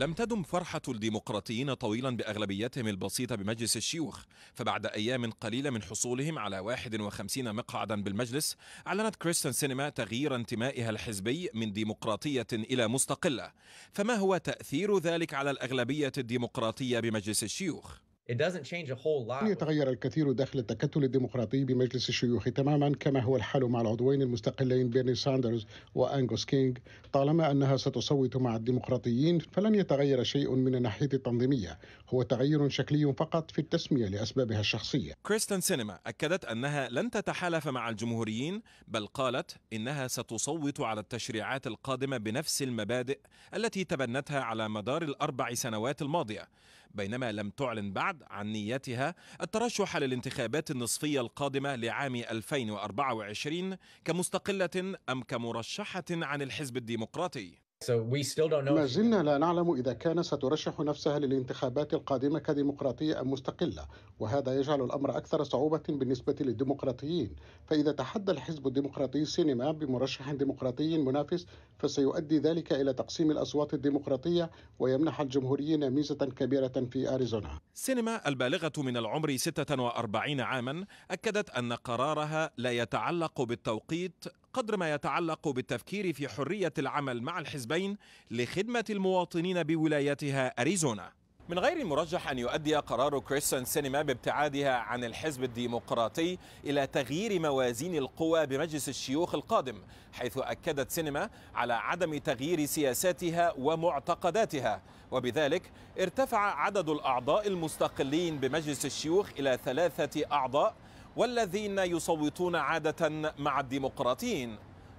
لم تدم فرحة الديمقراطيين طويلا بأغلبيتهم البسيطة بمجلس الشيوخ فبعد أيام قليلة من حصولهم على 51 مقعدا بالمجلس أعلنت كريستن سينما تغيير انتمائها الحزبي من ديمقراطية إلى مستقلة فما هو تأثير ذلك على الأغلبية الديمقراطية بمجلس الشيوخ؟ It doesn't change a whole lot. يتغير الكثير داخل التكتل الديمقراطي بمجلس الشيوخ تماما كما هو الحال مع العضوين المستقلين بيرني ساندرز وأنغوس كينغ طالما أنها ستصوت مع الديمقراطيين فلن يتغير شيء من الناحية التنظيمية هو تغير شكلي فقط في التسمية لأسبابها الشخصية كريستن سينما أكدت أنها لن تتحالف مع الجمهوريين بل قالت إنها ستصوت على التشريعات القادمة بنفس المبادئ التي تبنتها على مدار الأربع سنوات الماضية بينما لم تعلن بعد عن نيتها الترشح للانتخابات النصفية القادمة لعام 2024 كمستقلة أم كمرشحة عن الحزب الديمقراطي So we still don't know ما زلنا لا نعلم إذا كان سترشح نفسها للانتخابات القادمة كديمقراطية أم مستقلة وهذا يجعل الأمر أكثر صعوبة بالنسبة للديمقراطيين فإذا تحدى الحزب الديمقراطي سينما بمرشح ديمقراطي منافس فسيؤدي ذلك إلى تقسيم الأصوات الديمقراطية ويمنح الجمهوريين ميزة كبيرة في أريزونا سينما البالغة من العمر 46 عاما أكدت أن قرارها لا يتعلق بالتوقيت قدر ما يتعلق بالتفكير في حرية العمل مع الحزبين لخدمة المواطنين بولايتها أريزونا من غير المرجح أن يؤدي قرار كريستون سينما بابتعادها عن الحزب الديمقراطي إلى تغيير موازين القوى بمجلس الشيوخ القادم حيث أكدت سينما على عدم تغيير سياساتها ومعتقداتها وبذلك ارتفع عدد الأعضاء المستقلين بمجلس الشيوخ إلى ثلاثة أعضاء والذين يصوتون عادة مع الديمقراطيين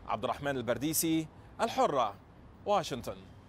عبد الرحمن البرديسي الحرة واشنطن